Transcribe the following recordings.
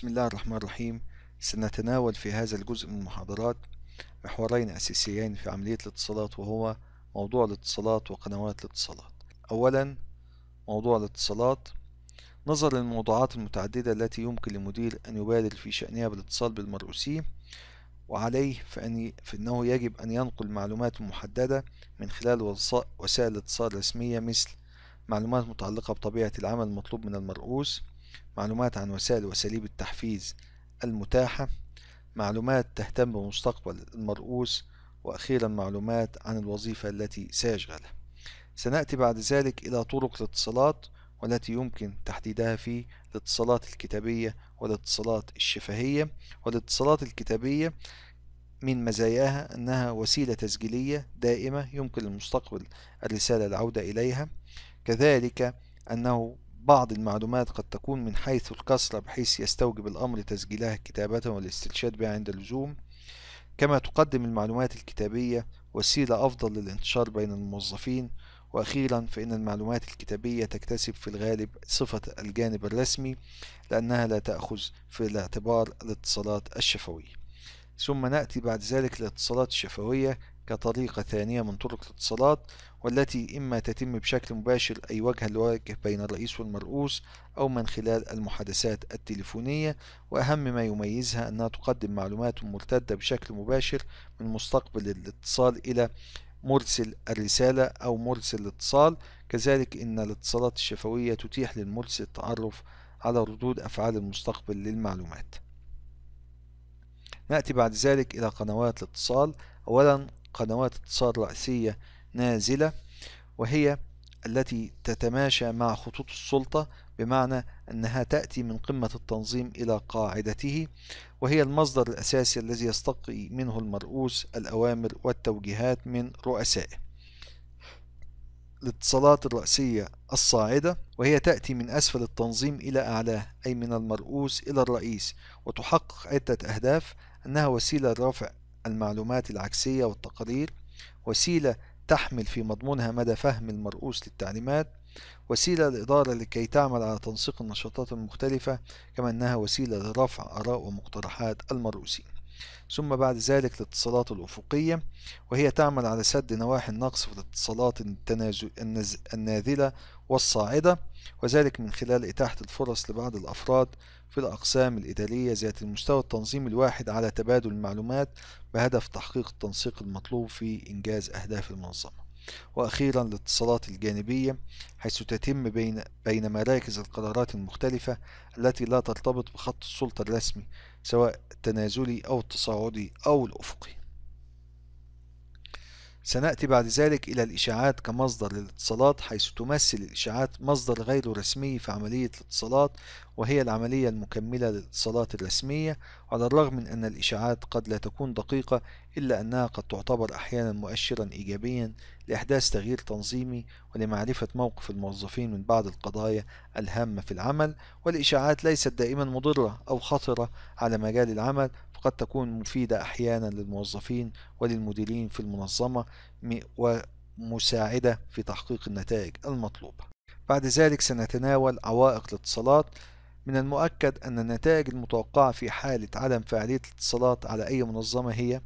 بسم الله الرحمن الرحيم سنتناول في هذا الجزء من المحاضرات محورين أساسيين في عملية الاتصالات وهو موضوع الاتصالات وقنوات الاتصالات أولا موضوع الاتصالات نظرا للموضوعات المتعددة التي يمكن للمدير أن يبادر في شأنها بالاتصال بالمرؤوسي وعليه فإنه يجب أن ينقل معلومات محددة من خلال وسائل اتصال رسمية مثل معلومات متعلقة بطبيعة العمل المطلوب من المرؤوس معلومات عن وسائل وأساليب التحفيز المتاحة معلومات تهتم بمستقبل المرؤوس وأخيرا معلومات عن الوظيفة التي سيشغلها سنأتي بعد ذلك إلى طرق الاتصالات والتي يمكن تحديدها في الاتصالات الكتابية والاتصالات الشفهية والاتصالات الكتابية من مزاياها أنها وسيلة تسجيلية دائمة يمكن للمستقبل الرسالة العودة إليها كذلك أنه بعض المعلومات قد تكون من حيث الكسرة بحيث يستوجب الأمر تسجيلها كتابة والاستشهاد بها عند اللزوم كما تقدم المعلومات الكتابية وسيلة أفضل للانتشار بين الموظفين وأخيرا فإن المعلومات الكتابية تكتسب في الغالب صفة الجانب الرسمي لأنها لا تأخذ في الاعتبار الاتصالات الشفوية ثم نأتي بعد ذلك للاتصالات الشفوية كطريقة ثانية من طرق الاتصالات والتي إما تتم بشكل مباشر أي وجه لوجه بين الرئيس والمرؤوس أو من خلال المحادثات التليفونية وأهم ما يميزها أنها تقدم معلومات مرتدة بشكل مباشر من مستقبل الاتصال إلى مرسل الرسالة أو مرسل الاتصال كذلك إن الاتصالات الشفوية تتيح للمرسل التعرف على ردود أفعال المستقبل للمعلومات نأتي بعد ذلك إلى قنوات الاتصال أولا قنوات اتصال رئيسية نازلة وهي التي تتماشى مع خطوط السلطة بمعنى أنها تأتي من قمة التنظيم إلى قاعدته وهي المصدر الأساسي الذي يستقي منه المرؤوس الأوامر والتوجيهات من رؤسائه الاتصالات الرأسية الصاعدة وهي تأتي من أسفل التنظيم إلى أعلاه أي من المرؤوس إلى الرئيس وتحقق عدة أهداف أنها وسيلة لرفع المعلومات العكسية والتقارير وسيلة تحمل في مضمونها مدى فهم المرؤوس للتعليمات وسيلة للإدارة لكي تعمل على تنسيق النشاطات المختلفة كما أنها وسيلة لرفع آراء ومقترحات المرؤوسين ثم بعد ذلك الاتصالات الأفقية وهي تعمل على سد نواحي النقص في الاتصالات النازلة والصاعدة وذلك من خلال إتاحة الفرص لبعض الأفراد في الأقسام الإدارية ذات المستوى التنظيمي الواحد على تبادل المعلومات بهدف تحقيق التنسيق المطلوب في إنجاز أهداف المنظمة وأخيرا الاتصالات الجانبية حيث تتم بين بين مراكز القرارات المختلفة التي لا ترتبط بخط السلطة الرسمي سواء التنازلي أو التصاعدي أو الأفقي سنأتي بعد ذلك إلى الإشاعات كمصدر للاتصالات حيث تمثل الإشاعات مصدر غير رسمي في عملية الاتصالات وهي العملية المكملة للاتصالات الرسمية على الرغم من أن الإشاعات قد لا تكون دقيقة إلا أنها قد تعتبر أحيانا مؤشرا إيجابيا لإحداث تغيير تنظيمي ولمعرفة موقف الموظفين من بعض القضايا الهامة في العمل والإشاعات ليست دائما مضرة أو خطرة على مجال العمل قد تكون مفيدة أحيانا للموظفين وللمديرين في المنظمة ومساعدة في تحقيق النتائج المطلوبة. بعد ذلك سنتناول عوائق الاتصالات من المؤكد أن النتائج المتوقعة في حالة عدم فعالية الاتصالات على أي منظمة هي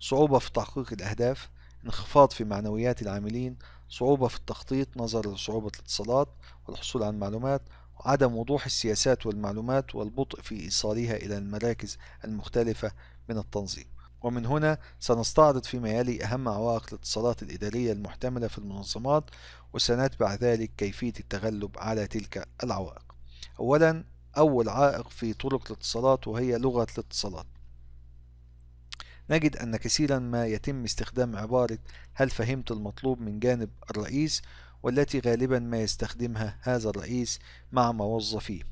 صعوبة في تحقيق الأهداف انخفاض في معنويات العاملين صعوبة في التخطيط نظرا لصعوبة الاتصالات والحصول على المعلومات عدم وضوح السياسات والمعلومات والبطء في إيصالها إلى المراكز المختلفة من التنظيم ومن هنا سنستعرض فيما يلي أهم عوائق الاتصالات الإدارية المحتملة في المنظمات وسنتبع ذلك كيفية التغلب على تلك العوائق أولا أول عائق في طرق الاتصالات وهي لغة الاتصالات نجد أن كثيرا ما يتم استخدام عبارة هل فهمت المطلوب من جانب الرئيس والتي غالبا ما يستخدمها هذا الرئيس مع موظفيه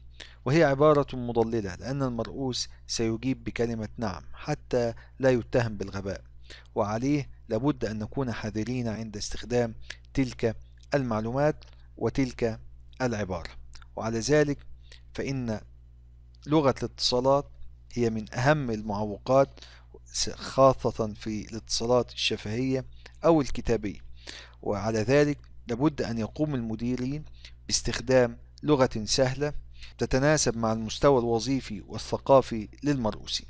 وهي عبارة مضللة لأن المرؤوس سيجيب بكلمة نعم حتى لا يتهم بالغباء وعليه لابد أن نكون حذرين عند استخدام تلك المعلومات وتلك العبارة وعلى ذلك فإن لغة الاتصالات هي من أهم المعوقات خاصة في الاتصالات الشفهية أو الكتابية وعلى ذلك لابد أن يقوم المديرين باستخدام لغة سهلة تتناسب مع المستوى الوظيفي والثقافي للمرؤوسين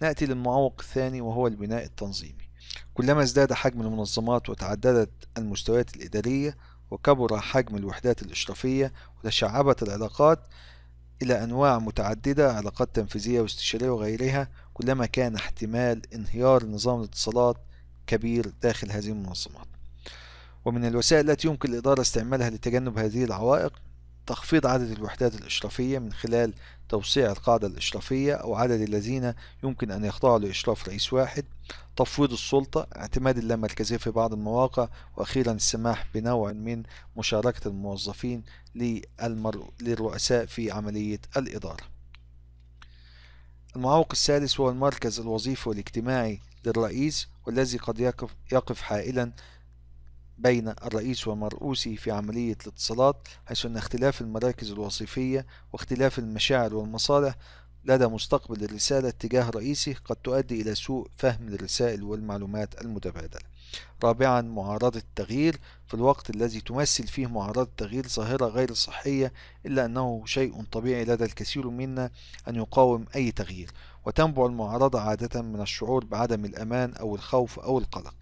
نأتي للمعوق الثاني وهو البناء التنظيمي كلما ازداد حجم المنظمات وتعددت المستويات الإدارية وكبر حجم الوحدات الإشرافية وتشعبت العلاقات إلى أنواع متعددة علاقات تنفيذية واستشارية وغيرها كلما كان احتمال انهيار نظام الاتصالات كبير داخل هذه المنظمات ومن الوسائل التي يمكن الإدارة استعمالها لتجنب هذه العوائق تخفيض عدد الوحدات الإشرافية من خلال توسيع القاعدة الإشرافية أو عدد الذين يمكن أن يخضعوا لإشراف رئيس واحد تفويض السلطة اعتماد اللامركزية في بعض المواقع وأخيرا السماح بنوع من مشاركة الموظفين للرؤساء في عملية الإدارة المعوق الثالث هو المركز الوظيفي والاجتماعي للرئيس والذي قد يقف, يقف حائلا بين الرئيس والمرؤوس في عملية الاتصالات حيث أن اختلاف المراكز الوظيفية واختلاف المشاعر والمصالح لدى مستقبل الرسالة اتجاه رئيسه قد تؤدي إلى سوء فهم للرسائل والمعلومات المتبادلة. رابعا معارضة التغيير في الوقت الذي تمثل فيه معارضة التغيير ظاهرة غير صحية إلا أنه شيء طبيعي لدى الكثير منا أن يقاوم أي تغيير وتنبع المعارضة عادة من الشعور بعدم الأمان أو الخوف أو القلق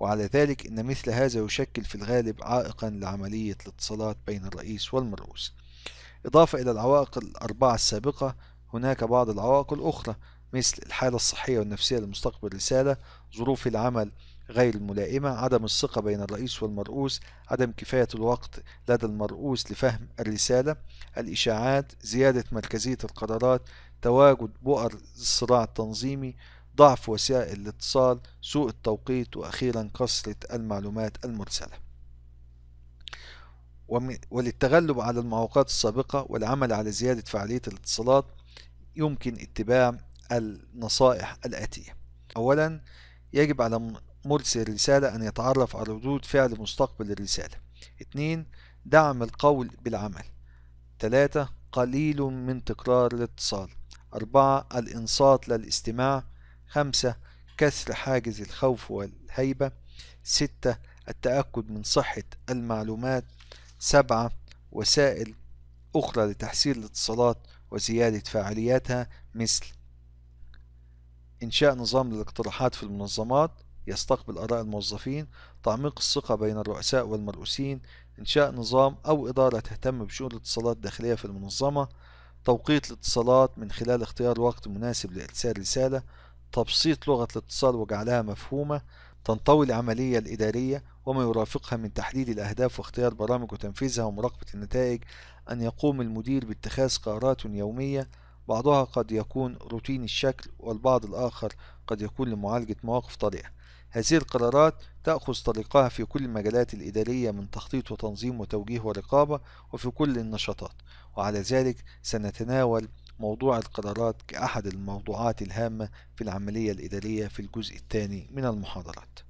وعلى ذلك إن مثل هذا يشكل في الغالب عائقا لعملية الاتصالات بين الرئيس والمرؤوس إضافة إلى العوائق الأربعة السابقة هناك بعض العوائق الأخرى مثل الحالة الصحية والنفسية لمستقبل الرسالة ظروف العمل غير الملائمة عدم الثقة بين الرئيس والمرؤوس عدم كفاية الوقت لدى المرؤوس لفهم الرسالة الإشاعات زيادة مركزية القرارات تواجد بؤر الصراع التنظيمي ضعف وسائل الاتصال سوء التوقيت وأخيرا كثرة المعلومات المرسلة وللتغلب على المعوقات السابقة والعمل على زيادة فعالية الاتصالات يمكن اتباع النصائح الآتية أولا يجب على مرسل الرسالة أن يتعرف على ردود فعل مستقبل الرسالة اثنين دعم القول بالعمل ثلاثة قليل من تكرار الاتصال أربعة الإنصات للاستماع خمسة كسر حاجز الخوف والهيبة ستة التأكد من صحة المعلومات سبعة وسائل أخرى لتحسين الاتصالات وزيادة فعالياتها مثل إنشاء نظام للاقتراحات في المنظمات يستقبل آراء الموظفين تعميق الثقة بين الرؤساء والمرؤوسين إنشاء نظام أو إدارة تهتم بشؤون الاتصالات الداخلية في المنظمة توقيت الاتصالات من خلال اختيار وقت مناسب لإرسال رسالة تبسيط لغة الاتصال وجعلها مفهومة تنطوي العملية الإدارية وما يرافقها من تحديد الأهداف واختيار برامج وتنفيذها ومراقبة النتائج أن يقوم المدير باتخاذ قرارات يومية بعضها قد يكون روتين الشكل والبعض الآخر قد يكون لمعالجة مواقف طارئة هذه القرارات تأخذ طريقها في كل المجالات الإدارية من تخطيط وتنظيم وتوجيه ورقابة وفي كل النشاطات وعلى ذلك سنتناول موضوع القرارات كأحد الموضوعات الهامة في العملية الإدارية في الجزء الثاني من المحاضرات